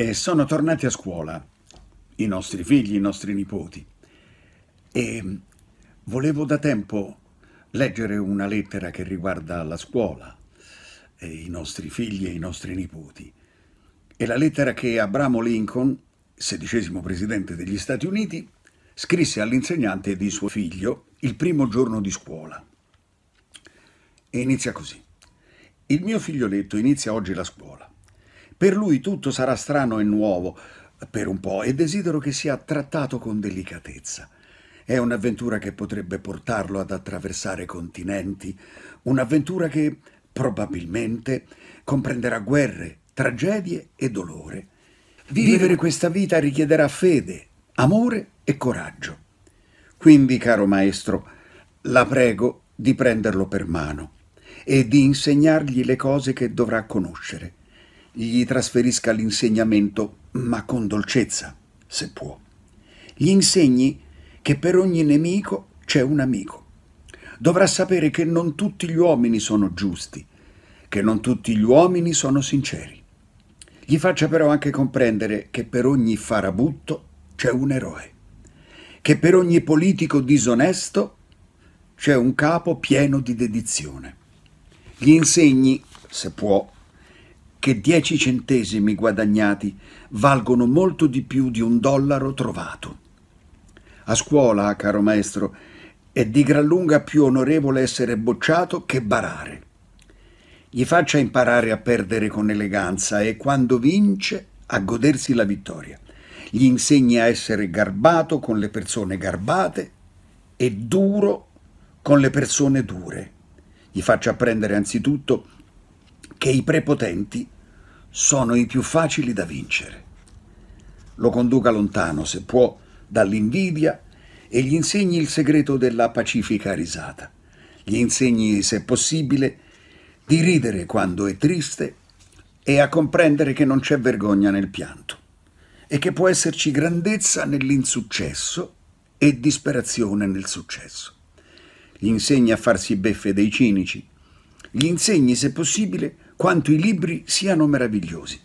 E sono tornati a scuola i nostri figli, i nostri nipoti. E volevo da tempo leggere una lettera che riguarda la scuola, i nostri figli e i nostri nipoti. È la lettera che Abramo Lincoln, sedicesimo presidente degli Stati Uniti, scrisse all'insegnante di suo figlio il primo giorno di scuola. E inizia così. Il mio figlioletto inizia oggi la scuola. Per lui tutto sarà strano e nuovo per un po' e desidero che sia trattato con delicatezza. È un'avventura che potrebbe portarlo ad attraversare continenti, un'avventura che probabilmente comprenderà guerre, tragedie e dolore. Vivere... questa vita richiederà fede, amore e coraggio. Quindi, caro maestro, la prego di prenderlo per mano e di insegnargli le cose che dovrà conoscere gli trasferisca l'insegnamento, ma con dolcezza, se può. Gli insegni che per ogni nemico c'è un amico. Dovrà sapere che non tutti gli uomini sono giusti, che non tutti gli uomini sono sinceri. Gli faccia però anche comprendere che per ogni farabutto c'è un eroe, che per ogni politico disonesto c'è un capo pieno di dedizione. Gli insegni, se può, che dieci centesimi guadagnati valgono molto di più di un dollaro trovato. A scuola, caro maestro, è di gran lunga più onorevole essere bocciato che barare. Gli faccia imparare a perdere con eleganza e quando vince a godersi la vittoria. Gli insegni a essere garbato con le persone garbate e duro con le persone dure. Gli faccia apprendere anzitutto che i prepotenti sono i più facili da vincere. Lo conduca lontano, se può, dall'invidia e gli insegni il segreto della pacifica risata. Gli insegni, se possibile, di ridere quando è triste e a comprendere che non c'è vergogna nel pianto e che può esserci grandezza nell'insuccesso e disperazione nel successo. Gli insegni a farsi beffe dei cinici. Gli insegni, se possibile, quanto i libri siano meravigliosi,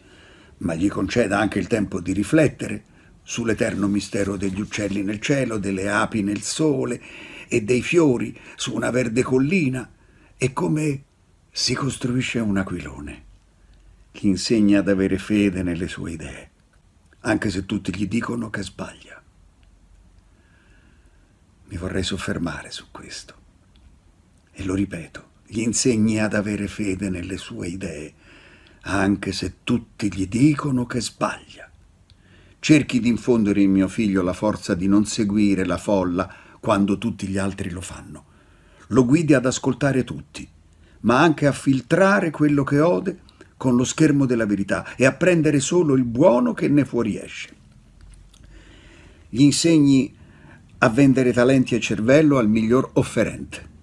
ma gli conceda anche il tempo di riflettere sull'eterno mistero degli uccelli nel cielo, delle api nel sole e dei fiori su una verde collina e come si costruisce un aquilone. Gli insegna ad avere fede nelle sue idee, anche se tutti gli dicono che sbaglia. Mi vorrei soffermare su questo e lo ripeto gli insegni ad avere fede nelle sue idee, anche se tutti gli dicono che sbaglia. Cerchi di infondere in mio figlio la forza di non seguire la folla quando tutti gli altri lo fanno. Lo guidi ad ascoltare tutti, ma anche a filtrare quello che ode con lo schermo della verità e a prendere solo il buono che ne fuoriesce. Gli insegni a vendere talenti e cervello al miglior offerente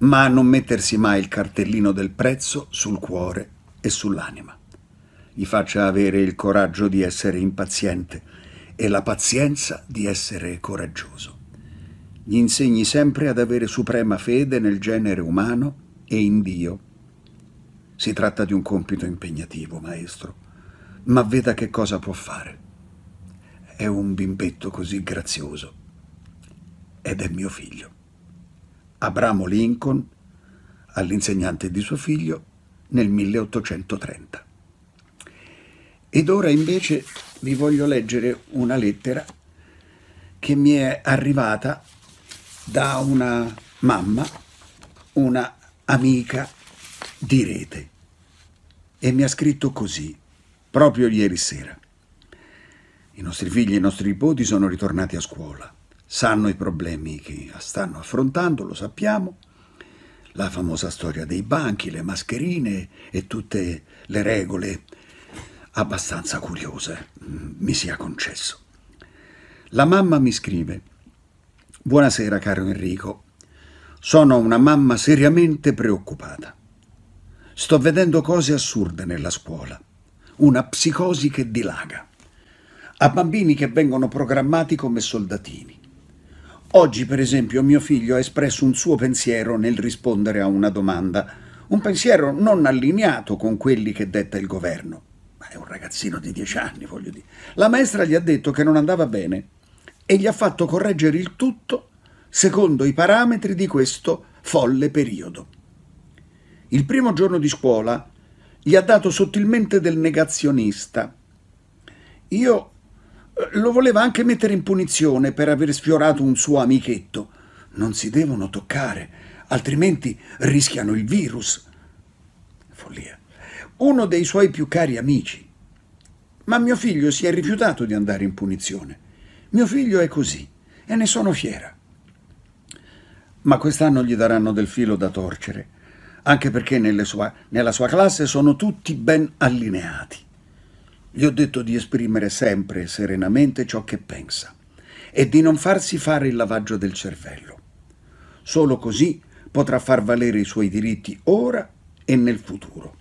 ma a non mettersi mai il cartellino del prezzo sul cuore e sull'anima. Gli faccia avere il coraggio di essere impaziente e la pazienza di essere coraggioso. Gli insegni sempre ad avere suprema fede nel genere umano e in Dio. Si tratta di un compito impegnativo, maestro, ma veda che cosa può fare. È un bimbetto così grazioso ed è mio figlio. Abramo Lincoln all'insegnante di suo figlio nel 1830. Ed ora invece vi voglio leggere una lettera che mi è arrivata da una mamma, una amica di rete. E mi ha scritto così, proprio ieri sera. I nostri figli e i nostri nipoti sono ritornati a scuola sanno i problemi che stanno affrontando, lo sappiamo, la famosa storia dei banchi, le mascherine e tutte le regole abbastanza curiose, mm, mi sia concesso. La mamma mi scrive, Buonasera caro Enrico, sono una mamma seriamente preoccupata. Sto vedendo cose assurde nella scuola, una psicosi che dilaga, a bambini che vengono programmati come soldatini Oggi, per esempio, mio figlio ha espresso un suo pensiero nel rispondere a una domanda, un pensiero non allineato con quelli che detta il governo. Ma è un ragazzino di dieci anni, voglio dire. La maestra gli ha detto che non andava bene e gli ha fatto correggere il tutto secondo i parametri di questo folle periodo. Il primo giorno di scuola gli ha dato sottilmente del negazionista. Io lo voleva anche mettere in punizione per aver sfiorato un suo amichetto. Non si devono toccare, altrimenti rischiano il virus. Follia. Uno dei suoi più cari amici. Ma mio figlio si è rifiutato di andare in punizione. Mio figlio è così e ne sono fiera. Ma quest'anno gli daranno del filo da torcere, anche perché sua, nella sua classe sono tutti ben allineati. Gli ho detto di esprimere sempre e serenamente ciò che pensa e di non farsi fare il lavaggio del cervello. Solo così potrà far valere i suoi diritti ora e nel futuro.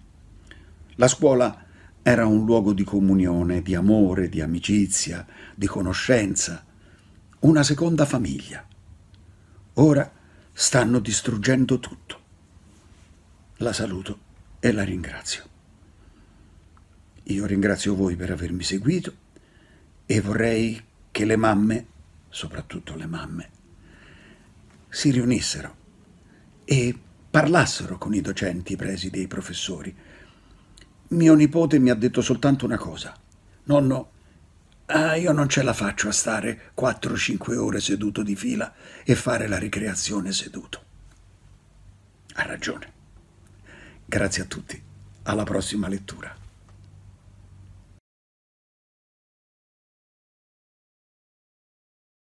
La scuola era un luogo di comunione, di amore, di amicizia, di conoscenza, una seconda famiglia. Ora stanno distruggendo tutto. La saluto e la ringrazio. Io ringrazio voi per avermi seguito e vorrei che le mamme, soprattutto le mamme, si riunissero e parlassero con i docenti i presi i professori. Mio nipote mi ha detto soltanto una cosa. Nonno, ah, io non ce la faccio a stare 4-5 ore seduto di fila e fare la ricreazione seduto. Ha ragione. Grazie a tutti. Alla prossima lettura.